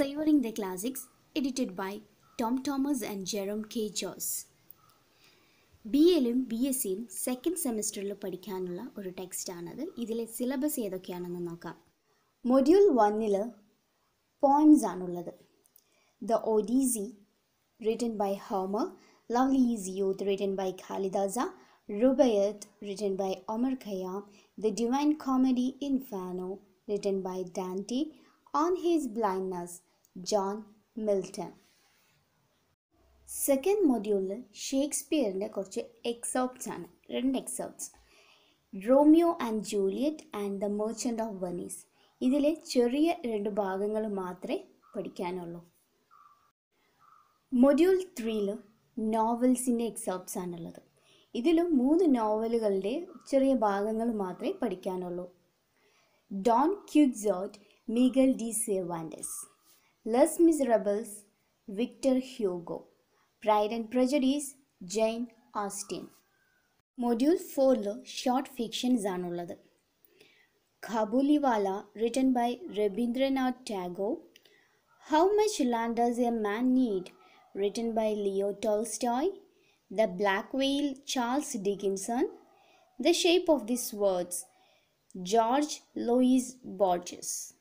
Savoring the Classics, edited by Tom Thomas and Jerome K. Jose B എയിലും B S സിയും second സെമിസ്റ്ററിൽ പഠിക്കാനുള്ള ഒരു ടെക്സ്റ്റാണത് ഇതിലെ സിലബസ് ഏതൊക്കെയാണെന്ന് Module one വണ്ണിൽ poems ആണുള്ളത് the Odyssey written by Homer lovely is youth written by Kalidasa Rubaiyat, written by Omar Khayyam, The Divine Comedy Inferno, written by Dante, On His Blindness, John Milton second മൊഡ്യൂളിൽ ഷേക്സ്പിയറിൻ്റെ കുറച്ച് excerpts ആണ് രണ്ട് excerpts Romeo and Juliet and the Merchant of Venice ഇതിലെ ചെറിയ രണ്ട് ഭാഗങ്ങൾ മാത്രമേ പഠിക്കാനുള്ളൂ മൊഡ്യൂൾ ത്രീയിൽ നോവൽസിൻ്റെ എക്സോപ്റ്റ്സ് ആണുള്ളത് ഇതിലും മൂന്ന് നോവലുകളുടെ ചെറിയ ഭാഗങ്ങൾ മാത്രമേ പഠിക്കാനുള്ളൂ Don Quixote Miguel de Cervantes Les Miserables, Victor Hugo. Pride and Prejudice, Jane Austen. Module 4 Short Fiction Zanulad. Kabuliwala, written by Rabindranath Tagore. How much land does a man need? Written by Leo Tolstoy. The Black Veil, Charles Dickinson. The Shape of These Words, George Louis Borges.